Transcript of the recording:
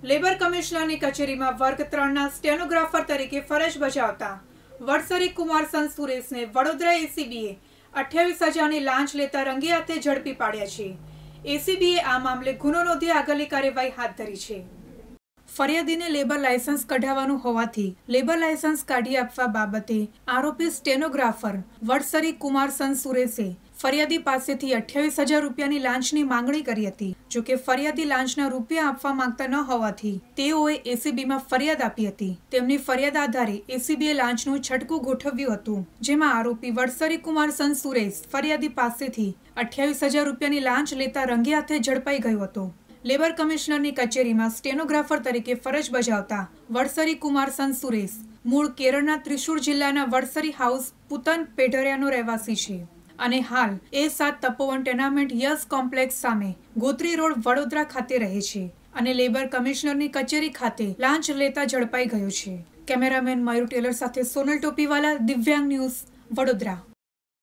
labour કમિશનરની કચેરીમાં વર્ગ ત્રણના સ્ટેનોગ્રાફર તરીકે ફરજ બજાવતા વડસરી કુમાર સંત સુરેશને વડોદરા એસીબીએ અઠ્યાવીસ હજારની લાંચ લેતા રંગે હાથે ઝડપી પાડ્યા છે એસીબીએ આ મામલે ગુનો નોંધી આગળની કાર્યવાહી હાથ ધરી છે ફરિયાદીને લેબર લાયસન્સ કઢાવવાનું હોવાથી લેબર લાયસન્સ કાઢી આપવા બાબતે આરોપી સ્ટેનોગ્રાફર વડસરી કુમાર સુરેશે ફરિયાદી પાસેથી અઠ્યાવીસ હજાર રૂપિયાની લાંચની માંગણી કરી હતી જોકે ફરિયાદી લાંચના રૂપિયા આપવા માંગતા ન હોવાથી તેઓએ એસીબીમાં ફરિયાદ આપી હતી તેમની ફરિયાદ આધારે એસીબીએ લાંચનું છટકું ગોઠવ્યું હતું જેમાં આરોપી વડસરી કુમાર સન સુરેશ ફરિયાદી પાસેથી અઠ્યાવીસ હજાર રૂપિયાની લાંચ લેતા રંગે હાથે ઝડપાઈ ગયો હતો લેબર કમિશનરની કચેરીમાં સ્ટેનોગ્રાફર તરીકે ફરજ બજાવતા વડસરી કુમાર સન સુરેશ મૂળ કેરળના ત્રિશુર જિલ્લાના વડસરી હાઉસ પુતન પેઢરિયાનો રહેવાસી છે અને હાલ એ સાત તપોવન ટેનામેન્ટ યસ કોમ્પ્લેક્સ સામે ગોત્રી રોડ વડોદરા ખાતે રહે છે અને લેબર કમિશનરની કચેરી ખાતે લાંચ લેતા ઝડપાઈ ગયું છે કેમેરામેન મયુર ટેલર સાથે સોનલ ટોપીવાલા દિવ્યાંગ ન્યૂઝ વડોદરા